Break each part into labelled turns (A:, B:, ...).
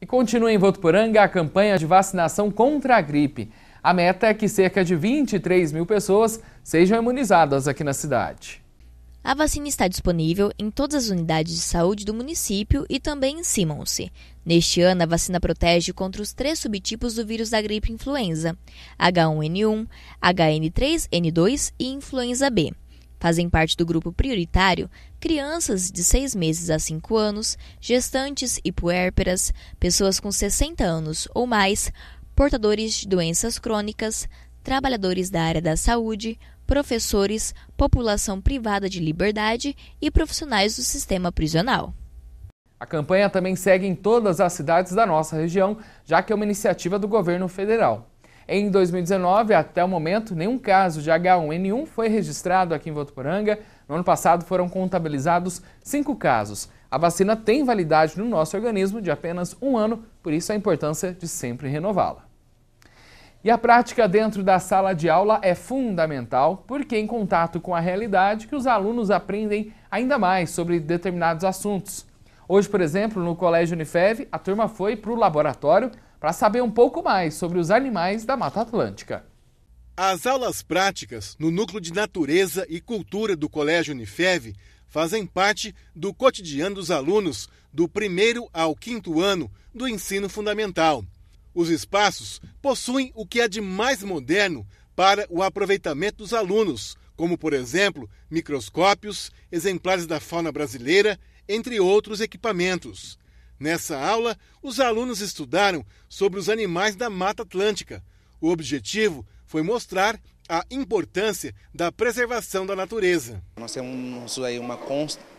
A: E continua em Votuporanga a campanha de vacinação contra a gripe. A meta é que cerca de 23 mil pessoas sejam imunizadas aqui na cidade. A vacina está
B: disponível em todas as unidades de saúde do município e também em Simonse. Neste ano, a vacina protege contra os três subtipos do vírus da gripe influenza: H1N1, HN3N2 e influenza B. Fazem parte do grupo prioritário crianças de 6 meses a 5 anos, gestantes e puérperas, pessoas com 60 anos ou mais, portadores de doenças crônicas, trabalhadores da área da saúde, professores, população privada de liberdade e profissionais do sistema
A: prisional. A campanha também segue em todas as cidades da nossa região, já que é uma iniciativa do governo federal. Em 2019, até o momento, nenhum caso de H1N1 foi registrado aqui em Votuporanga. No ano passado foram contabilizados cinco casos. A vacina tem validade no nosso organismo de apenas um ano, por isso a importância de sempre renová-la. E a prática dentro da sala de aula é fundamental, porque é em contato com a realidade que os alunos aprendem ainda mais sobre determinados assuntos. Hoje, por exemplo, no Colégio Unifev, a turma foi para o laboratório para saber um pouco mais sobre os animais da Mata Atlântica.
C: As aulas práticas no núcleo de natureza e cultura do Colégio Unifev fazem parte do cotidiano dos alunos do primeiro ao quinto ano do ensino fundamental. Os espaços possuem o que é de mais moderno para o aproveitamento dos alunos, como, por exemplo, microscópios, exemplares da fauna brasileira, entre outros equipamentos. Nessa aula, os alunos estudaram sobre os animais da Mata Atlântica. O objetivo foi mostrar a importância da preservação da natureza. Nós temos aí uma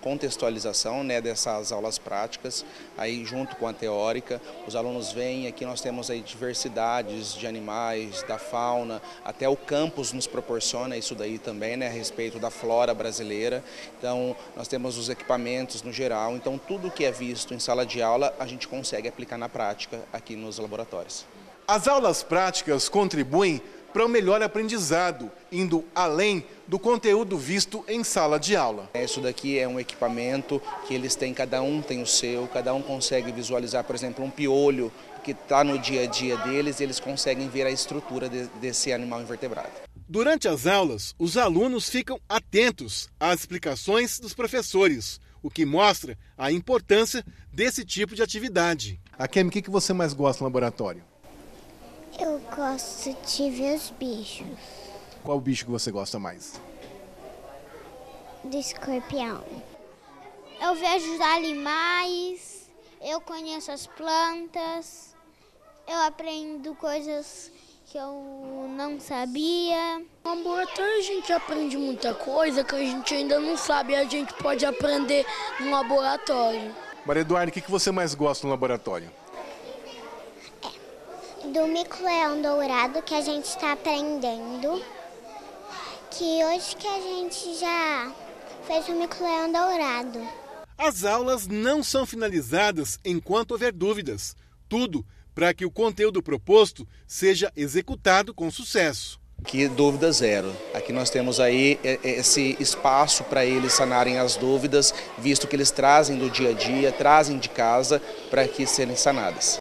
C: contextualização
D: né, dessas aulas práticas, aí junto com a teórica, os alunos vêm aqui, nós temos aí diversidades de animais, da fauna, até o campus nos proporciona isso daí também, né, a respeito da flora brasileira. Então, nós temos os equipamentos no geral, então tudo que é visto em sala de aula, a gente consegue aplicar na prática aqui nos laboratórios.
C: As aulas práticas contribuem para o um melhor aprendizado, indo além do conteúdo visto em sala de aula. É, isso daqui é um equipamento que
D: eles têm, cada um tem o seu, cada um consegue visualizar, por exemplo, um piolho que está no dia a dia deles, eles conseguem ver a estrutura de, desse animal invertebrado.
C: Durante as aulas, os alunos ficam atentos às explicações dos professores, o que mostra a importância desse tipo de atividade. Kemi, o que você mais gosta no laboratório?
B: Eu gosto de ver os bichos.
C: Qual bicho que você gosta mais?
B: Do escorpião. Eu vejo os animais, eu conheço as plantas, eu aprendo coisas que eu não sabia. No laboratório a gente aprende muita coisa que a gente ainda não sabe e a gente pode aprender no laboratório.
C: Maria Eduardo, o que você mais gosta no laboratório?
B: do Mico Leão Dourado que a gente está aprendendo. Que hoje que a gente já fez o Mico Leão Dourado. As
C: aulas não são finalizadas enquanto houver dúvidas. Tudo para que o conteúdo proposto seja executado com sucesso. Aqui dúvida zero. Aqui
D: nós temos aí é, é, esse espaço para eles sanarem as dúvidas, visto que eles trazem do dia a dia, trazem de casa para que serem sanadas.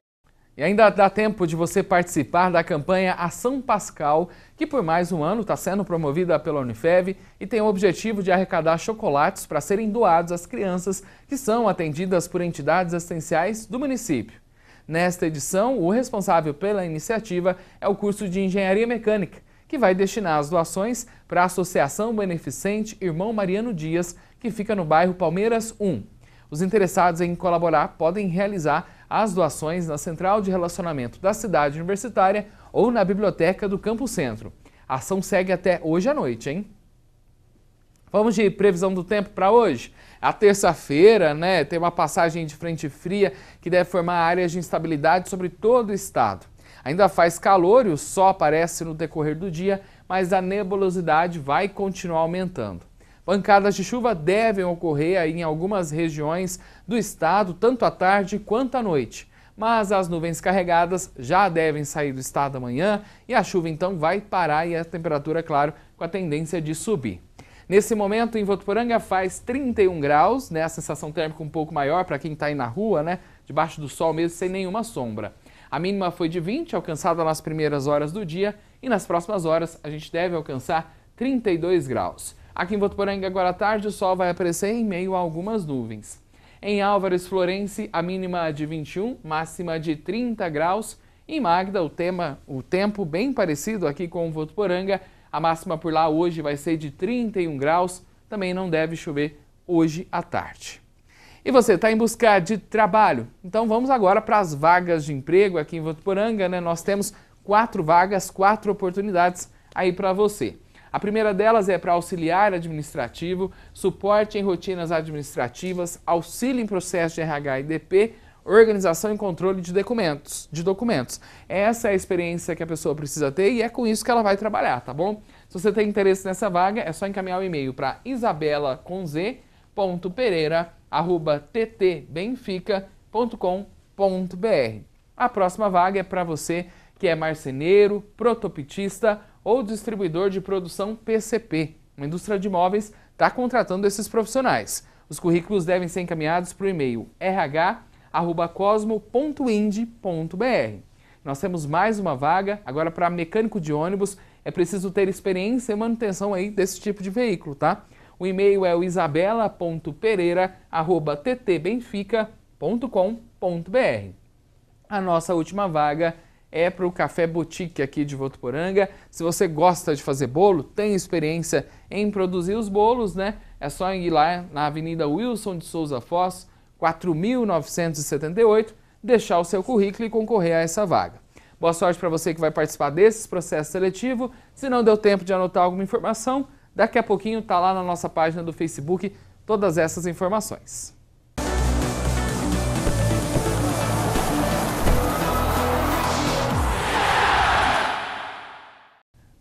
A: E ainda dá tempo de você participar da campanha Ação Pascal, que por mais um ano está sendo promovida pela Unifev e tem o objetivo de arrecadar chocolates para serem doados às crianças que são atendidas por entidades assistenciais do município. Nesta edição, o responsável pela iniciativa é o curso de Engenharia Mecânica, que vai destinar as doações para a Associação Beneficente Irmão Mariano Dias, que fica no bairro Palmeiras 1. Os interessados em colaborar podem realizar as doações na Central de Relacionamento da Cidade Universitária ou na Biblioteca do Campo Centro. A ação segue até hoje à noite, hein? Vamos de previsão do tempo para hoje? A terça-feira, né, tem uma passagem de frente fria que deve formar áreas de instabilidade sobre todo o estado. Ainda faz calor e o sol aparece no decorrer do dia, mas a nebulosidade vai continuar aumentando. Pancadas de chuva devem ocorrer em algumas regiões do estado, tanto à tarde quanto à noite. Mas as nuvens carregadas já devem sair do estado amanhã e a chuva então vai parar e a temperatura, claro, com a tendência de subir. Nesse momento, em Votuporanga faz 31 graus, né? A sensação térmica um pouco maior para quem está aí na rua, né? Debaixo do sol mesmo, sem nenhuma sombra. A mínima foi de 20, alcançada nas primeiras horas do dia, e nas próximas horas a gente deve alcançar 32 graus. Aqui em Votuporanga, agora à tarde, o sol vai aparecer em meio a algumas nuvens. Em Álvares Florence, a mínima de 21, máxima de 30 graus. Em Magda, o, tema, o tempo bem parecido aqui com o Votuporanga. A máxima por lá hoje vai ser de 31 graus. Também não deve chover hoje à tarde. E você está em busca de trabalho? Então vamos agora para as vagas de emprego aqui em Votuporanga. Né? Nós temos quatro vagas, quatro oportunidades aí para você. A primeira delas é para auxiliar administrativo, suporte em rotinas administrativas, auxílio em processo de RH e DP, organização e controle de documentos, de documentos. Essa é a experiência que a pessoa precisa ter e é com isso que ela vai trabalhar, tá bom? Se você tem interesse nessa vaga, é só encaminhar o um e-mail para Isabela.Z.Pereira@ttbenfica.com.br. A próxima vaga é para você que é marceneiro, protopitista ou distribuidor de produção PCP. Uma indústria de imóveis está contratando esses profissionais. Os currículos devem ser encaminhados para o e-mail rh.cosmo.ind.br. Nós temos mais uma vaga agora para mecânico de ônibus. É preciso ter experiência e manutenção aí desse tipo de veículo, tá? O e-mail é o isabela.pereira.ttbenfica.com.br. A nossa última vaga é para o Café Boutique aqui de Votuporanga. Se você gosta de fazer bolo, tem experiência em produzir os bolos, né? É só ir lá na Avenida Wilson de Souza Foz, 4978, deixar o seu currículo e concorrer a essa vaga. Boa sorte para você que vai participar desse processo seletivo. Se não deu tempo de anotar alguma informação, daqui a pouquinho está lá na nossa página do Facebook todas essas informações.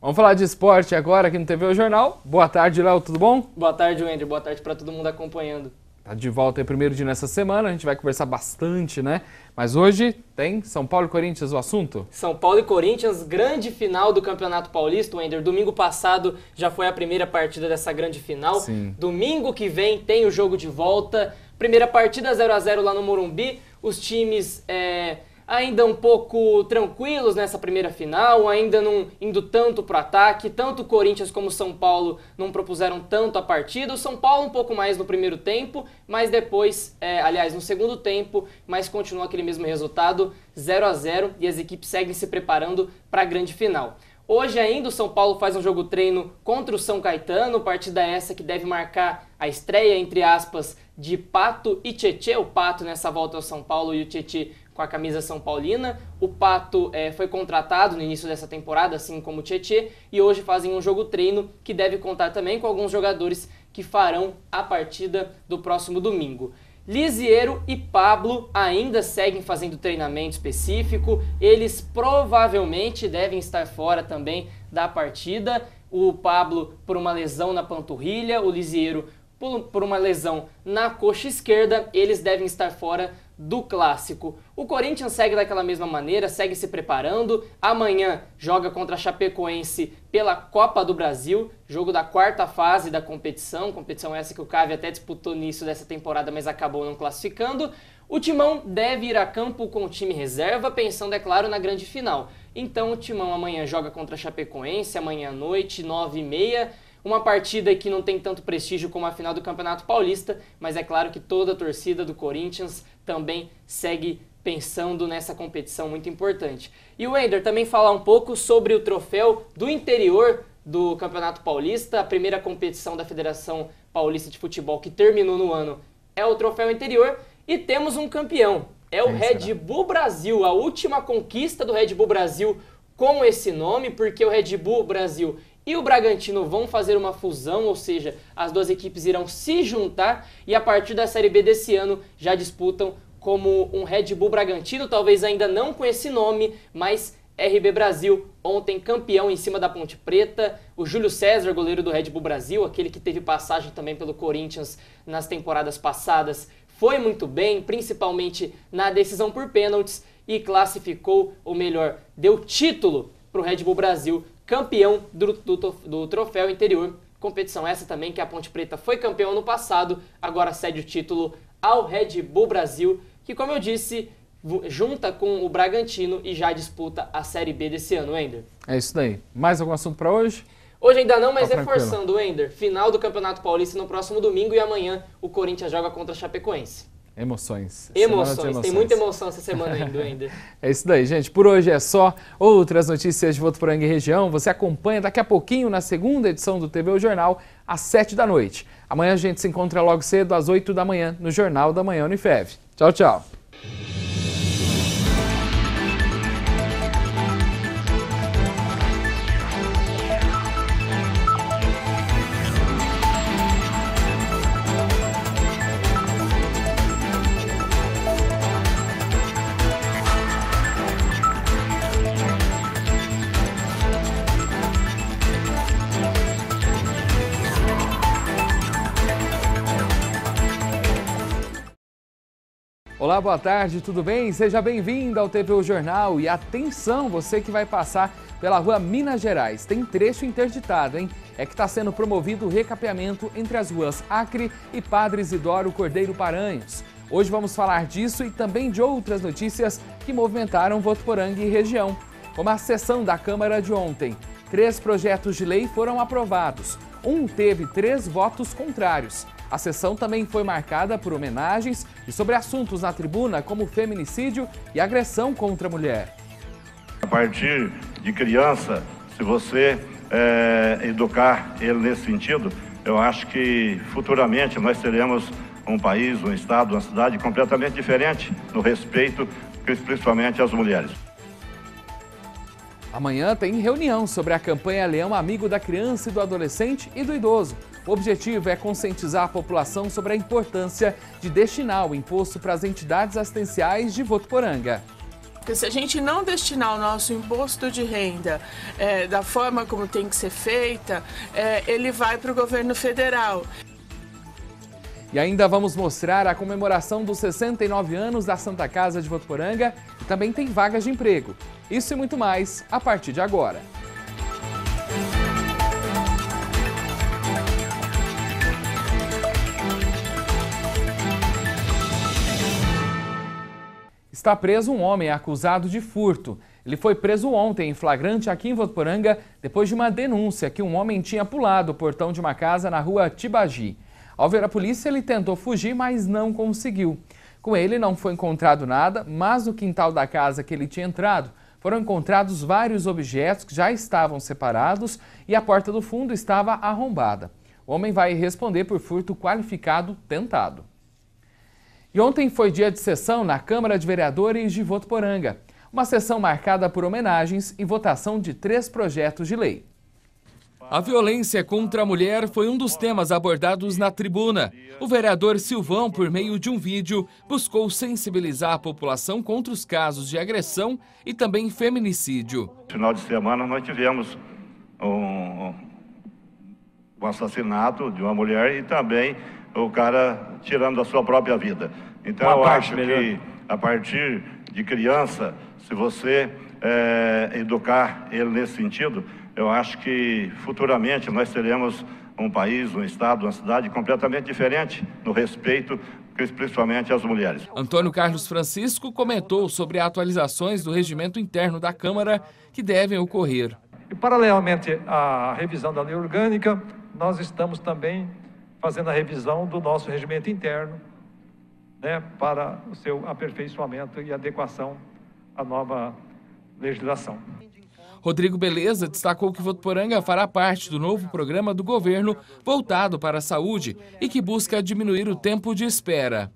A: Vamos falar de esporte agora aqui no TV o Jornal. Boa tarde, Léo, tudo bom?
D: Boa tarde, Wendy. Boa tarde para todo mundo acompanhando.
A: Tá de volta aí primeiro dia nessa semana, a gente vai conversar bastante, né? Mas hoje tem São Paulo e Corinthians o assunto?
D: São Paulo e Corinthians, grande final do Campeonato Paulista, Wender. Domingo passado já foi a primeira partida dessa grande final. Sim. Domingo que vem tem o jogo de volta. Primeira partida 0 a 0 lá no Morumbi. Os times é ainda um pouco tranquilos nessa primeira final, ainda não indo tanto para o ataque, tanto o Corinthians como o São Paulo não propuseram tanto a partida. O São Paulo um pouco mais no primeiro tempo, mas depois, é, aliás, no segundo tempo, mas continua aquele mesmo resultado, 0 a 0 e as equipes seguem se preparando para a grande final. Hoje ainda o São Paulo faz um jogo treino contra o São Caetano, partida essa que deve marcar a estreia, entre aspas, de Pato e Tietê. O Pato nessa volta ao São Paulo e o Tietê com a camisa São Paulina. O Pato é, foi contratado no início dessa temporada, assim como o Tietê, e hoje fazem um jogo treino que deve contar também com alguns jogadores que farão a partida do próximo domingo. Lisiero e Pablo ainda seguem fazendo treinamento específico, eles provavelmente devem estar fora também da partida. O Pablo por uma lesão na panturrilha, o Lisiero por uma lesão na coxa esquerda, eles devem estar fora do clássico. O Corinthians segue daquela mesma maneira, segue se preparando. Amanhã joga contra a Chapecoense pela Copa do Brasil, jogo da quarta fase da competição, competição essa que o Cavi até disputou nisso dessa temporada, mas acabou não classificando. O Timão deve ir a campo com o time reserva, pensando, é claro, na grande final. Então o Timão amanhã joga contra a Chapecoense, amanhã à noite, 9 e meia. Uma partida que não tem tanto prestígio como a final do Campeonato Paulista, mas é claro que toda a torcida do Corinthians também segue pensando nessa competição muito importante. E o Ender também falar um pouco sobre o troféu do interior do Campeonato Paulista, a primeira competição da Federação Paulista de Futebol que terminou no ano é o troféu interior e temos um campeão. É o Red Bull Brasil, a última conquista do Red Bull Brasil com esse nome, porque o Red Bull Brasil e o Bragantino vão fazer uma fusão, ou seja, as duas equipes irão se juntar e a partir da Série B desse ano já disputam como um Red Bull Bragantino, talvez ainda não com esse nome, mas RB Brasil, ontem campeão em cima da Ponte Preta. O Júlio César, goleiro do Red Bull Brasil, aquele que teve passagem também pelo Corinthians nas temporadas passadas, foi muito bem, principalmente na decisão por pênaltis e classificou, ou melhor, deu título para o Red Bull Brasil campeão do, do, do troféu interior. Competição essa também que a Ponte Preta foi campeão no passado, agora cede o título ao Red Bull Brasil, que, como eu disse, junta com o Bragantino e já disputa a Série B desse ano, Ender.
A: É isso daí. Mais algum assunto para hoje?
D: Hoje ainda não, mas tá reforçando, Ender. Final do Campeonato Paulista no próximo domingo e amanhã o Corinthians joga contra a Chapecoense.
A: Emoções. Emoções. emoções. Tem muita
D: emoção essa semana ainda.
A: ainda. é isso daí, gente. Por hoje é só. Outras notícias de Votuporanga e região você acompanha daqui a pouquinho na segunda edição do TV O Jornal, às 7 da noite. Amanhã a gente se encontra logo cedo, às 8 da manhã, no Jornal da Manhã Unifev. Tchau, tchau. Olá, boa tarde, tudo bem? Seja bem-vindo ao TVU Jornal e atenção, você que vai passar pela rua Minas Gerais. Tem trecho interditado, hein? É que está sendo promovido o recapeamento entre as ruas Acre e Padre Isidoro Cordeiro Paranhos. Hoje vamos falar disso e também de outras notícias que movimentaram Votuporanga e região, como a sessão da Câmara de ontem. Três projetos de lei foram aprovados. Um teve três votos contrários. A sessão também foi marcada por homenagens e sobre assuntos na tribuna como feminicídio e agressão contra a mulher.
D: A partir de criança, se você é, educar ele nesse sentido, eu acho que futuramente nós teremos um país, um estado, uma cidade completamente diferente no respeito, principalmente às mulheres.
A: Amanhã tem reunião sobre a campanha Leão Amigo da Criança e do Adolescente e do Idoso. O objetivo é conscientizar a população sobre a importância de destinar o imposto para as entidades assistenciais de Votuporanga.
E: Porque se a gente não destinar o nosso imposto de renda é, da forma como tem que ser feita, é, ele vai para o governo federal.
A: E ainda vamos mostrar a comemoração dos 69 anos da Santa Casa de Votuporanga e também tem vagas de emprego. Isso e muito mais a partir de agora. Está preso um homem acusado de furto. Ele foi preso ontem em flagrante aqui em Votuporanga depois de uma denúncia que um homem tinha pulado o portão de uma casa na rua Tibagi. Ao ver a polícia, ele tentou fugir, mas não conseguiu. Com ele não foi encontrado nada, mas no quintal da casa que ele tinha entrado foram encontrados vários objetos que já estavam separados e a porta do fundo estava arrombada. O homem vai responder por furto qualificado tentado. E ontem foi dia de sessão na Câmara de Vereadores de Votuporanga, uma sessão marcada por homenagens e votação de três projetos de lei. A violência contra a mulher foi um dos temas abordados na tribuna. O vereador Silvão, por meio de um vídeo, buscou sensibilizar a população contra os casos de agressão e também feminicídio. No final de semana nós tivemos
C: um,
D: um assassinato de uma mulher e também o cara tirando da sua própria vida. Então Uma eu acho melhor. que a partir de criança, se você é, educar ele nesse sentido, eu acho que futuramente nós teremos um país, um estado, uma cidade completamente diferente no respeito principalmente
A: às mulheres. Antônio Carlos Francisco comentou sobre atualizações do regimento interno da Câmara que devem ocorrer. E paralelamente à revisão da lei orgânica, nós estamos também fazendo a revisão do nosso regimento interno, né,
B: para o seu aperfeiçoamento e adequação à nova legislação.
A: Rodrigo Beleza destacou que Votuporanga fará parte do novo programa do governo voltado para a saúde e que busca diminuir o tempo de espera.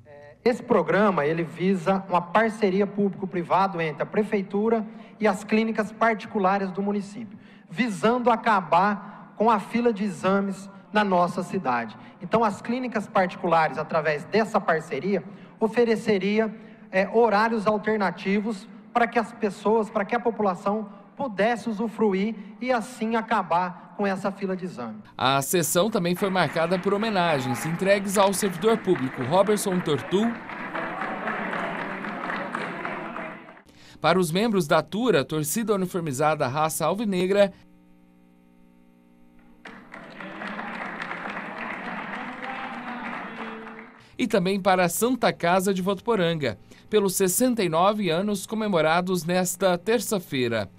A: Esse
D: programa ele visa uma parceria público-privado entre a prefeitura e as clínicas particulares do município, visando acabar com a fila de exames na nossa cidade. Então, as clínicas particulares, através dessa parceria, ofereceria é, horários alternativos para que as pessoas, para que a população pudesse usufruir e assim acabar com essa fila de exame.
A: A sessão também foi marcada por homenagens entregues ao servidor público Robertson Tortu. Para os membros da Tura, torcida uniformizada raça alvinegra e também para a Santa Casa de Votuporanga, pelos 69 anos comemorados nesta terça-feira.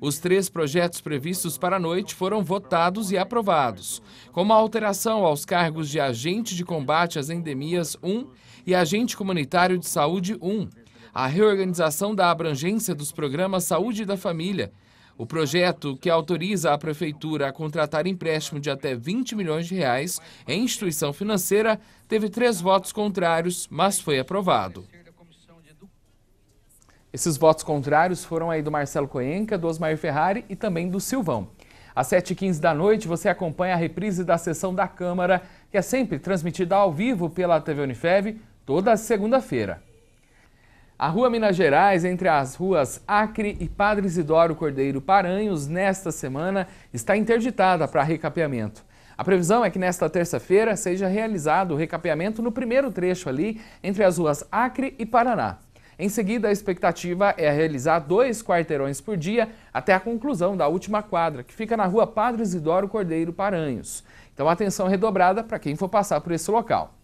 A: Os três projetos previstos para a noite foram votados e aprovados, como a alteração aos cargos de Agente de Combate às Endemias 1 e Agente Comunitário de Saúde 1, a reorganização da abrangência dos programas Saúde da Família o projeto, que autoriza a prefeitura a contratar empréstimo de até 20 milhões de reais em instituição financeira, teve três votos contrários, mas foi aprovado. Esses votos contrários foram aí do Marcelo Coenca, do Osmar Ferrari e também do Silvão. Às 7h15 da noite, você acompanha a reprise da sessão da Câmara, que é sempre transmitida ao vivo pela TV Unifev, toda segunda-feira. A Rua Minas Gerais, entre as ruas Acre e Padre Isidoro Cordeiro Paranhos, nesta semana, está interditada para recapeamento. A previsão é que nesta terça-feira seja realizado o recapeamento no primeiro trecho ali, entre as ruas Acre e Paraná. Em seguida, a expectativa é realizar dois quarteirões por dia até a conclusão da última quadra, que fica na rua Padre Isidoro Cordeiro Paranhos. Então, atenção redobrada para quem for passar por esse local.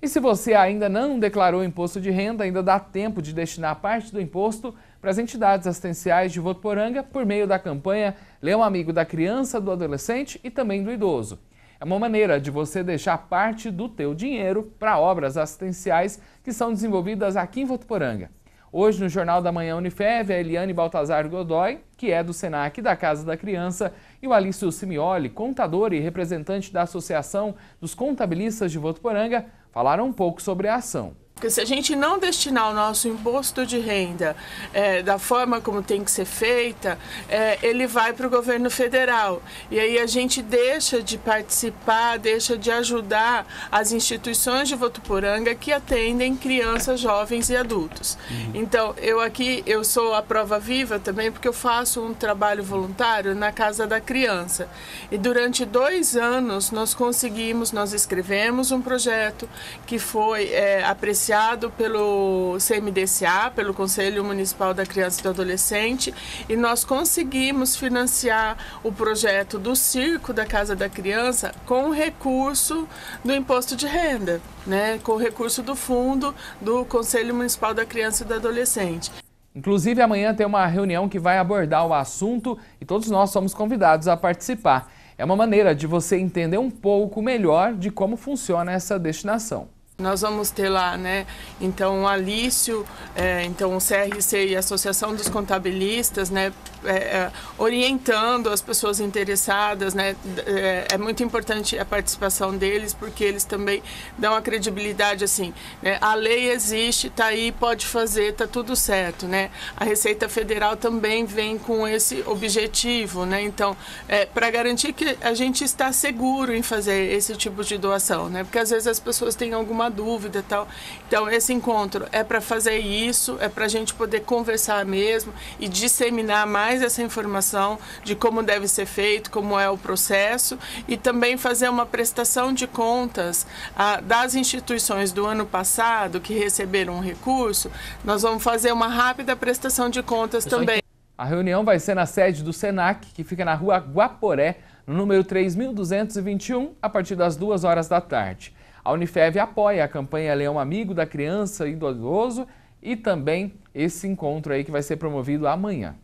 A: E se você ainda não declarou imposto de renda, ainda dá tempo de destinar parte do imposto para as entidades assistenciais de Votuporanga por meio da campanha Lê um Amigo da Criança, do Adolescente e também do Idoso. É uma maneira de você deixar parte do teu dinheiro para obras assistenciais que são desenvolvidas aqui em Votuporanga. Hoje, no Jornal da Manhã Unifev, a é Eliane Baltazar Godoy, que é do SENAC da Casa da Criança, e o Alício Simioli, contador e representante da Associação dos Contabilistas de Votuporanga, Falaram um pouco sobre a ação.
E: Porque se a gente não destinar o nosso imposto de renda é, da forma como tem que ser feita, é, ele vai para o governo federal. E aí a gente deixa de participar, deixa de ajudar as instituições de Votuporanga que atendem crianças, jovens e adultos. Uhum. Então, eu aqui, eu sou a prova viva também, porque eu faço um trabalho voluntário na Casa da Criança. E durante dois anos nós conseguimos, nós escrevemos um projeto que foi é, apreciado credenciado pelo CMDCA, pelo Conselho Municipal da Criança e do Adolescente, e nós conseguimos financiar o projeto do circo da Casa da Criança com o recurso do imposto de renda, né, com o recurso do fundo do Conselho Municipal da Criança e do Adolescente. Inclusive,
A: amanhã tem uma reunião que vai abordar o assunto e todos nós somos convidados a participar. É uma maneira de você entender um pouco melhor de como funciona essa destinação.
E: Nós vamos ter lá, né? Então, o Alício, é, então o CRC e a Associação dos Contabilistas, né? É, é, orientando as pessoas interessadas, né? É, é, muito importante a participação deles porque eles também dão a credibilidade assim. Né? A lei existe, tá aí, pode fazer, tá tudo certo, né? A Receita Federal também vem com esse objetivo, né? Então, é, para garantir que a gente está seguro em fazer esse tipo de doação, né? Porque às vezes as pessoas têm alguma alguma dúvida tal. Então, esse encontro é para fazer isso, é para a gente poder conversar mesmo e disseminar mais essa informação de como deve ser feito, como é o processo e também fazer uma prestação de contas ah, das instituições do ano passado que receberam um recurso. Nós vamos fazer uma rápida prestação de contas Eu também. A reunião vai ser na sede do SENAC, que fica na rua Guaporé, no número
A: 3221, a partir das 2 horas da tarde. A Unifev apoia a campanha Leão Amigo da Criança e do Idoso e também esse encontro aí que vai ser promovido amanhã.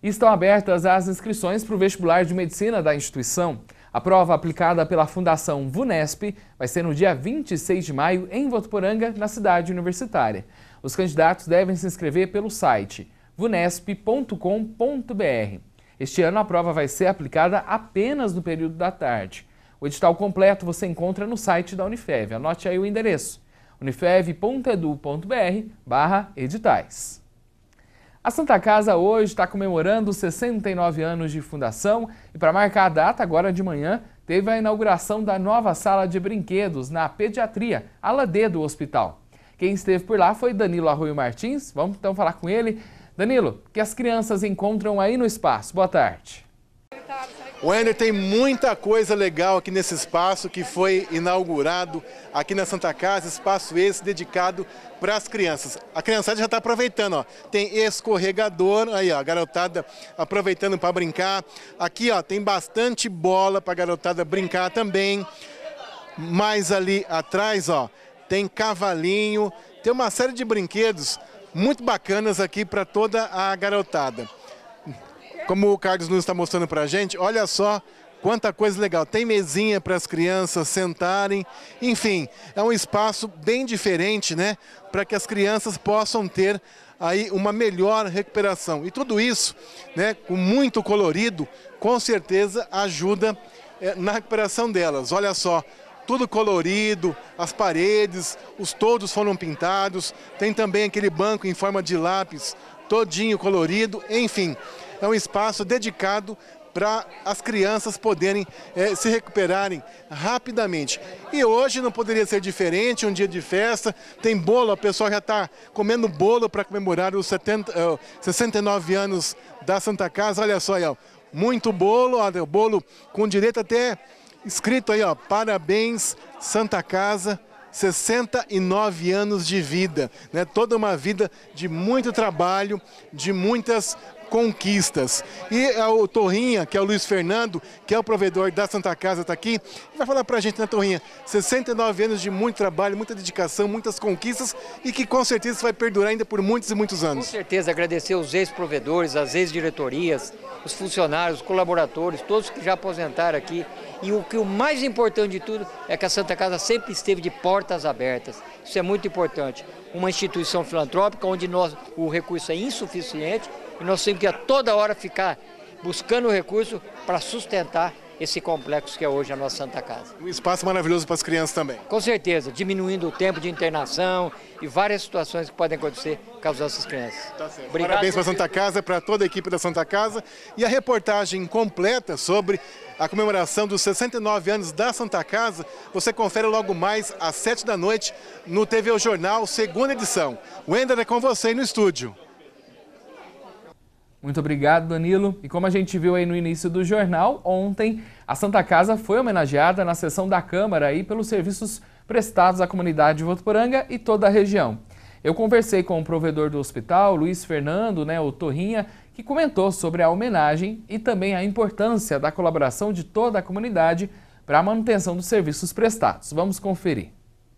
A: Estão abertas as inscrições para o vestibular de medicina da instituição. A prova aplicada pela Fundação VUNESP vai ser no dia 26 de maio em Votuporanga, na cidade universitária. Os candidatos devem se inscrever pelo site vunesp.com.br. Este ano a prova vai ser aplicada apenas no período da tarde. O edital completo você encontra no site da Unifev. Anote aí o endereço: unifev.edu.br/editais. A Santa Casa hoje está comemorando 69 anos de fundação e, para marcar a data, agora de manhã, teve a inauguração da nova sala de brinquedos na pediatria, ala D do hospital. Quem esteve por lá foi Danilo Arroio Martins. Vamos então falar com ele. Danilo, que as crianças encontram aí no espaço. Boa tarde. O
C: tem muita coisa legal aqui nesse espaço que foi inaugurado aqui na Santa Casa, espaço esse dedicado para as crianças. A criançada já está aproveitando, ó. Tem escorregador, aí ó, a garotada aproveitando para brincar. Aqui ó, tem bastante bola para a garotada brincar também. Mais ali atrás, ó, tem cavalinho, tem uma série de brinquedos muito bacanas aqui para toda a garotada. Como o Carlos Nunes está mostrando para a gente, olha só quanta coisa legal. Tem mesinha para as crianças sentarem. Enfim, é um espaço bem diferente, né? Para que as crianças possam ter aí uma melhor recuperação. E tudo isso, né, com muito colorido, com certeza ajuda é, na recuperação delas. Olha só, tudo colorido, as paredes, os todos foram pintados, tem também aquele banco em forma de lápis, todinho colorido, enfim é um espaço dedicado para as crianças poderem é, se recuperarem rapidamente. E hoje não poderia ser diferente, um dia de festa, tem bolo, o pessoal já está comendo bolo para comemorar os 70, uh, 69 anos da Santa Casa. Olha só aí, ó, muito bolo, ó, bolo com direito até escrito aí, ó, parabéns Santa Casa. 69 anos de vida, né? toda uma vida de muito trabalho, de muitas conquistas. E é o Torrinha, que é o Luiz Fernando, que é o provedor da Santa Casa, está aqui, e vai falar para a gente, né, Torrinha? 69 anos de muito trabalho, muita
B: dedicação, muitas conquistas e que com certeza vai perdurar
C: ainda por muitos e muitos anos. Com
B: certeza, agradecer os ex-provedores, as ex-diretorias, os funcionários, os colaboradores, todos que já aposentaram aqui. E o que o mais importante de tudo é que a Santa Casa sempre esteve de portas abertas. Isso é muito importante. Uma instituição filantrópica onde nós, o recurso é insuficiente, e nós temos que a toda hora ficar buscando recurso para sustentar esse complexo que é hoje a nossa Santa Casa.
C: Um espaço maravilhoso para as crianças também.
B: Com certeza, diminuindo o tempo de internação e várias situações que podem acontecer por causa dessas crianças. Tá certo. Obrigado
C: Parabéns para a Santa Casa, para toda a equipe da Santa Casa. E a reportagem completa sobre a comemoração dos 69 anos da Santa Casa, você confere logo mais às 7 da noite no TV o Jornal, segunda edição. Wender, é com você no estúdio.
A: Muito obrigado, Danilo. E como a gente viu aí no início do jornal, ontem a Santa Casa foi homenageada na sessão da Câmara aí pelos serviços prestados à comunidade de Votuporanga e toda a região. Eu conversei com o provedor do hospital, Luiz Fernando, né, o Torrinha, que comentou sobre a homenagem e também a importância da colaboração de toda a comunidade para a manutenção dos serviços prestados. Vamos conferir.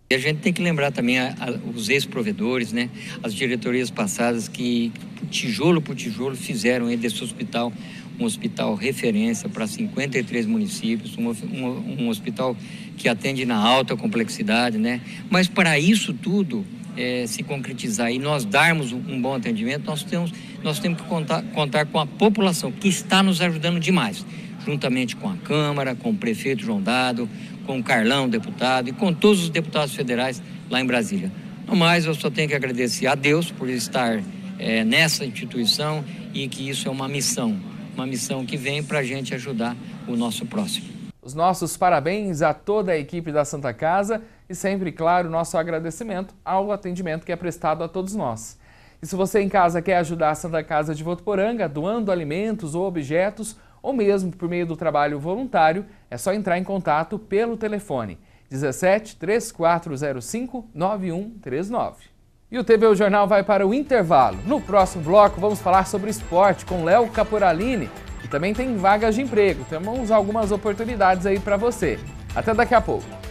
A: E a gente
B: tem que lembrar também a, a, os ex-provedores, né? as diretorias passadas que, tijolo por tijolo, fizeram desse hospital um hospital referência para 53 municípios, um, um, um, hospital que atende na alta complexidade. Né? Mas para isso tudo é, se concretizar e nós darmos um bom atendimento, nós temos, nós temos que contar, contar com a população, que está nos ajudando demais, juntamente com a Câmara, com o prefeito João Dado, com o Carlão, deputado, e com todos os deputados federais lá em Brasília. No mais, eu só tenho que agradecer a Deus por estar é, nessa instituição e que isso é uma missão, uma missão que vem para a gente ajudar o nosso
A: próximo. Os nossos parabéns a toda a equipe da Santa Casa e sempre, claro, nosso agradecimento ao atendimento que é prestado a todos nós. E se você em casa quer ajudar a Santa Casa de Votuporanga, doando alimentos ou objetos, ou mesmo por meio do trabalho voluntário, é só entrar em contato pelo telefone 17 3405 9139. E o TV o Jornal vai para o intervalo. No próximo bloco vamos falar sobre esporte com Léo Caporalini e também tem vagas de emprego, temos algumas oportunidades aí para você. Até daqui a pouco.